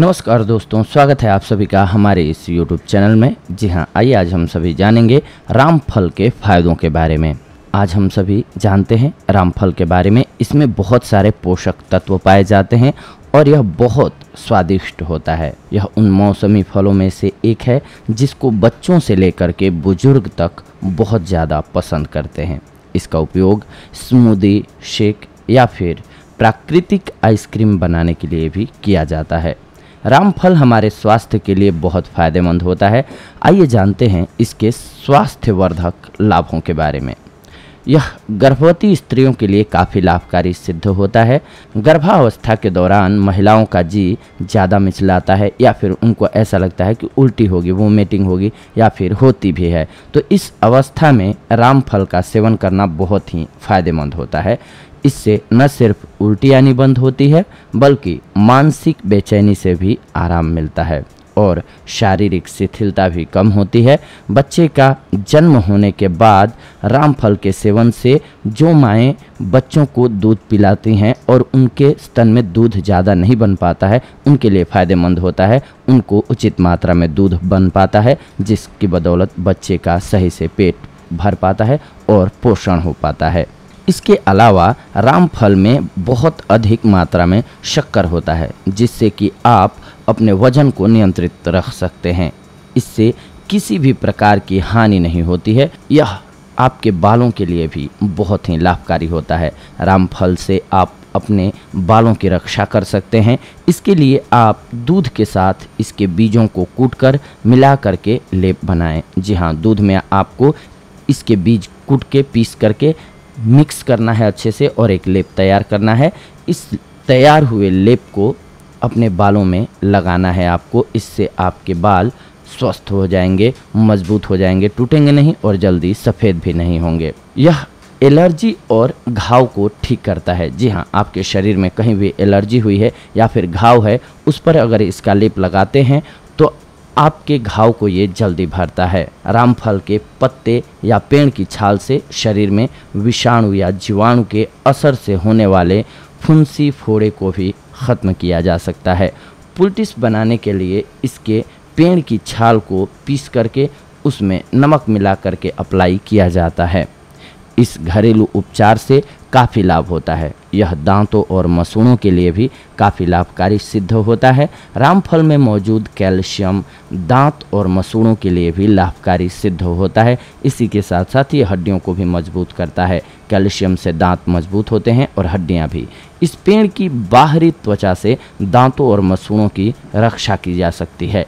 नमस्कार दोस्तों स्वागत है आप सभी का हमारे इस YouTube चैनल में जी हाँ आइए आज हम सभी जानेंगे रामफल के फायदों के बारे में आज हम सभी जानते हैं रामफल के बारे में इसमें बहुत सारे पोषक तत्व पाए जाते हैं और यह बहुत स्वादिष्ट होता है यह उन मौसमी फलों में से एक है जिसको बच्चों से लेकर के बुजुर्ग तक बहुत ज़्यादा पसंद करते हैं इसका उपयोग स्मूदी शेक या फिर प्राकृतिक आइसक्रीम बनाने के लिए भी किया जाता है रामफल हमारे स्वास्थ्य के लिए बहुत फायदेमंद होता है आइए जानते हैं इसके स्वास्थ्यवर्धक लाभों के बारे में यह गर्भवती स्त्रियों के लिए काफ़ी लाभकारी सिद्ध होता है गर्भावस्था के दौरान महिलाओं का जी ज़्यादा मिचलाता है या फिर उनको ऐसा लगता है कि उल्टी होगी वोमिटिंग होगी या फिर होती भी है तो इस अवस्था में रामफल का सेवन करना बहुत ही फायदेमंद होता है इससे न सिर्फ उल्टी आनी बंद होती है बल्कि मानसिक बेचैनी से भी आराम मिलता है और शारीरिक शिथिलता भी कम होती है बच्चे का जन्म होने के बाद रामफल के सेवन से जो माएँ बच्चों को दूध पिलाती हैं और उनके स्तन में दूध ज़्यादा नहीं बन पाता है उनके लिए फ़ायदेमंद होता है उनको उचित मात्रा में दूध बन पाता है जिसकी बदौलत बच्चे का सही से पेट भर पाता है और पोषण हो पाता है इसके अलावा रामफल में बहुत अधिक मात्रा में शक्कर होता है जिससे कि आप अपने वजन को नियंत्रित रख सकते हैं इससे किसी भी प्रकार की हानि नहीं होती है यह आपके बालों के लिए भी बहुत ही लाभकारी होता है रामफल से आप अपने बालों की रक्षा कर सकते हैं इसके लिए आप दूध के साथ इसके बीजों को कूटकर मिला करके लेप बनाएं जी हाँ दूध में आपको इसके बीज कूट के पीस करके मिक्स करना है अच्छे से और एक लेप तैयार करना है इस तैयार हुए लेप को अपने बालों में लगाना है आपको इससे आपके बाल स्वस्थ हो जाएंगे मजबूत हो जाएंगे टूटेंगे नहीं और जल्दी सफ़ेद भी नहीं होंगे यह एलर्जी और घाव को ठीक करता है जी हाँ आपके शरीर में कहीं भी एलर्जी हुई है या फिर घाव है उस पर अगर इसका लेप लगाते हैं तो आपके घाव को ये जल्दी भरता है रामफल के पत्ते या पेड़ की छाल से शरीर में विषाणु या जीवाणु के असर से होने वाले फुंसी फोड़े को भी ख़त्म किया जा सकता है पुलटिस बनाने के लिए इसके पेड़ की छाल को पीस करके उसमें नमक मिला करके अप्लाई किया जाता है इस घरेलू उपचार से काफ़ी लाभ होता है यह दांतों और मसूड़ों के लिए भी काफ़ी लाभकारी सिद्ध होता है रामफल में मौजूद कैल्शियम दांत और मसूड़ों के लिए भी लाभकारी सिद्ध होता है इसी के साथ साथ ये हड्डियों को भी मजबूत करता है कैल्शियम से दांत मजबूत होते हैं और हड्डियाँ भी इस पेड़ की बाहरी त्वचा से दांतों और मसूड़ों की रक्षा की जा सकती है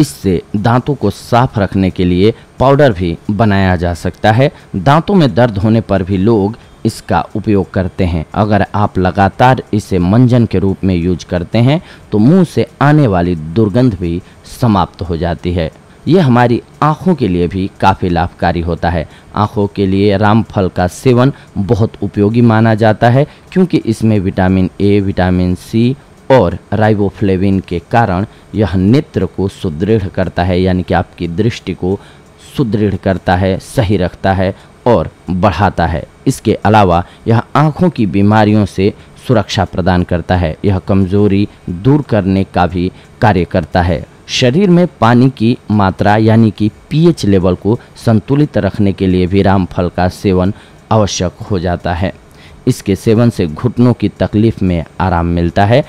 इससे दांतों को साफ रखने के लिए पाउडर भी बनाया जा सकता है दांतों में दर्द होने पर भी लोग इसका उपयोग करते हैं अगर आप लगातार इसे मंजन के रूप में यूज करते हैं तो मुंह से आने वाली दुर्गंध भी समाप्त हो जाती है ये हमारी आँखों के लिए भी काफ़ी लाभकारी होता है आँखों के लिए रामफल का सेवन बहुत उपयोगी माना जाता है क्योंकि इसमें विटामिन ए विटामिन सी और राइबोफ्लेविन के कारण यह नेत्र को सुदृढ़ करता है यानी कि आपकी दृष्टि को सुदृढ़ करता है सही रखता है और बढ़ाता है इसके अलावा यह आँखों की बीमारियों से सुरक्षा प्रदान करता है यह कमजोरी दूर करने का भी कार्य करता है शरीर में पानी की मात्रा यानी कि पीएच लेवल को संतुलित रखने के लिए भी रामफल का सेवन आवश्यक हो जाता है इसके सेवन से घुटनों की तकलीफ में आराम मिलता है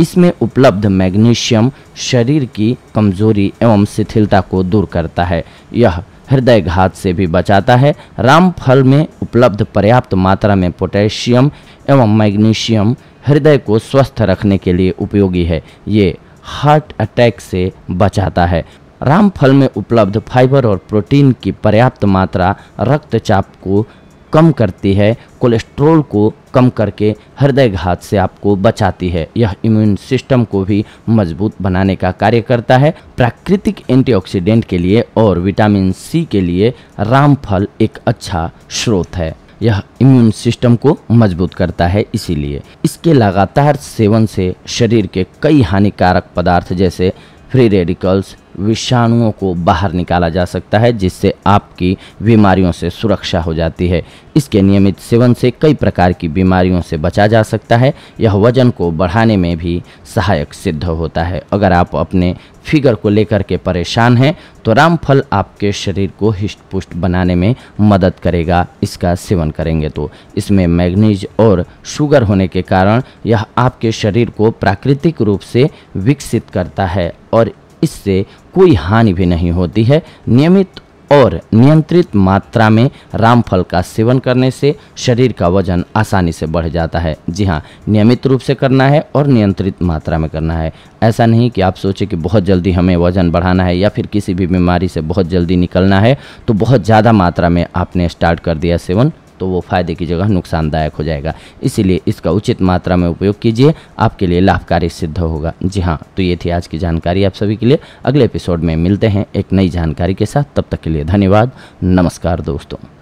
इसमें उपलब्ध मैग्नीशियम शरीर की कमजोरी एवं शिथिलता को दूर करता है यह हृदय घात से भी बचाता है राम फल में उपलब्ध पर्याप्त मात्रा में पोटेशियम एवं मैग्नीशियम हृदय को स्वस्थ रखने के लिए उपयोगी है ये हार्ट अटैक से बचाता है राम फल में उपलब्ध फाइबर और प्रोटीन की पर्याप्त मात्रा रक्तचाप को कम करती है कोलेस्ट्रोल को कम करके हृदय घात से आपको बचाती है यह इम्यून सिस्टम को भी मजबूत बनाने का कार्य करता है प्राकृतिक एंटीऑक्सीडेंट के लिए और विटामिन सी के लिए रामफल एक अच्छा स्रोत है यह इम्यून सिस्टम को मजबूत करता है इसीलिए इसके लगातार सेवन से शरीर के कई हानिकारक पदार्थ जैसे फ्री रेडिकल्स विषाणुओं को बाहर निकाला जा सकता है जिससे आपकी बीमारियों से सुरक्षा हो जाती है इसके नियमित सेवन से कई प्रकार की बीमारियों से बचा जा सकता है यह वजन को बढ़ाने में भी सहायक सिद्ध होता है अगर आप अपने फिगर को लेकर के परेशान हैं तो रामफल आपके शरीर को हिष्ट पुष्ट बनाने में मदद करेगा इसका सेवन करेंगे तो इसमें मैग्नीज और शुगर होने के कारण यह आपके शरीर को प्राकृतिक रूप से विकसित करता है और इससे कोई हानि भी नहीं होती है नियमित और नियंत्रित मात्रा में रामफल का सेवन करने से शरीर का वजन आसानी से बढ़ जाता है जी हाँ नियमित रूप से करना है और नियंत्रित मात्रा में करना है ऐसा नहीं कि आप सोचें कि बहुत जल्दी हमें वजन बढ़ाना है या फिर किसी भी बीमारी से बहुत जल्दी निकलना है तो बहुत ज़्यादा मात्रा में आपने स्टार्ट कर दिया सेवन तो वो फ़ायदे की जगह नुकसानदायक हो जाएगा इसीलिए इसका उचित मात्रा में उपयोग कीजिए आपके लिए लाभकारी सिद्ध होगा जी हाँ तो ये थी आज की जानकारी आप सभी के लिए अगले एपिसोड में मिलते हैं एक नई जानकारी के साथ तब तक के लिए धन्यवाद नमस्कार दोस्तों